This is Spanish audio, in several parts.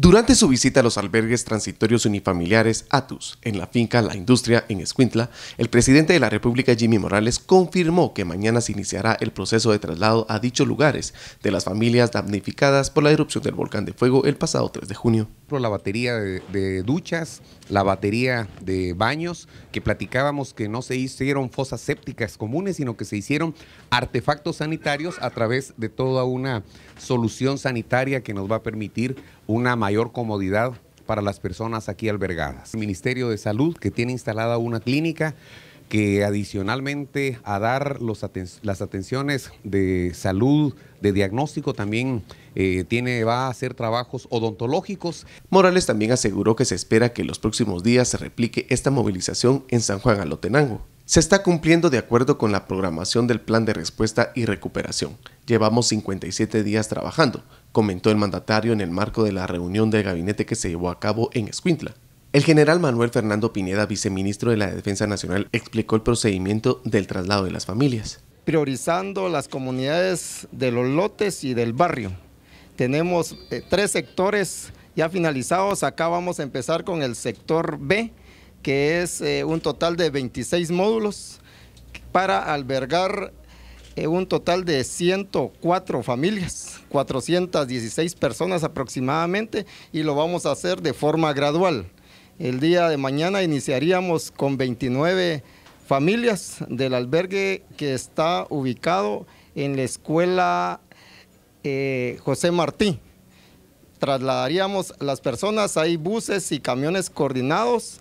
Durante su visita a los albergues transitorios unifamiliares Atus, en la finca La Industria en Escuintla, el presidente de la República Jimmy Morales confirmó que mañana se iniciará el proceso de traslado a dichos lugares de las familias damnificadas por la erupción del volcán de fuego el pasado 3 de junio. La batería de, de duchas, la batería de baños, que platicábamos que no se hicieron fosas sépticas comunes, sino que se hicieron artefactos sanitarios a través de toda una solución sanitaria que nos va a permitir una mayor comodidad para las personas aquí albergadas. El Ministerio de Salud, que tiene instalada una clínica que adicionalmente a dar las atenciones de salud, de diagnóstico, también eh, tiene, va a hacer trabajos odontológicos. Morales también aseguró que se espera que en los próximos días se replique esta movilización en San Juan Alotenango. Se está cumpliendo de acuerdo con la programación del Plan de Respuesta y Recuperación. Llevamos 57 días trabajando, comentó el mandatario en el marco de la reunión de gabinete que se llevó a cabo en Escuintla. El general Manuel Fernando Pineda, viceministro de la Defensa Nacional, explicó el procedimiento del traslado de las familias. Priorizando las comunidades de los lotes y del barrio. Tenemos eh, tres sectores ya finalizados. Acá vamos a empezar con el sector B, que es eh, un total de 26 módulos para albergar eh, un total de 104 familias, 416 personas aproximadamente y lo vamos a hacer de forma gradual. El día de mañana iniciaríamos con 29 familias del albergue que está ubicado en la escuela eh, José Martí. Trasladaríamos las personas, hay buses y camiones coordinados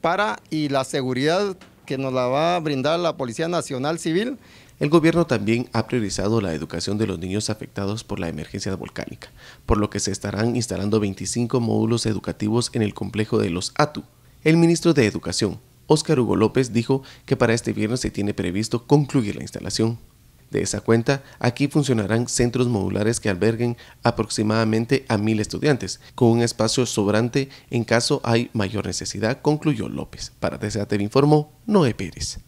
para y la seguridad que nos la va a brindar la Policía Nacional Civil. El gobierno también ha priorizado la educación de los niños afectados por la emergencia volcánica, por lo que se estarán instalando 25 módulos educativos en el complejo de los ATU. El ministro de Educación, Óscar Hugo López, dijo que para este viernes se tiene previsto concluir la instalación. De esa cuenta, aquí funcionarán centros modulares que alberguen aproximadamente a mil estudiantes, con un espacio sobrante en caso hay mayor necesidad, concluyó López. Para desearte informó Noé Pérez.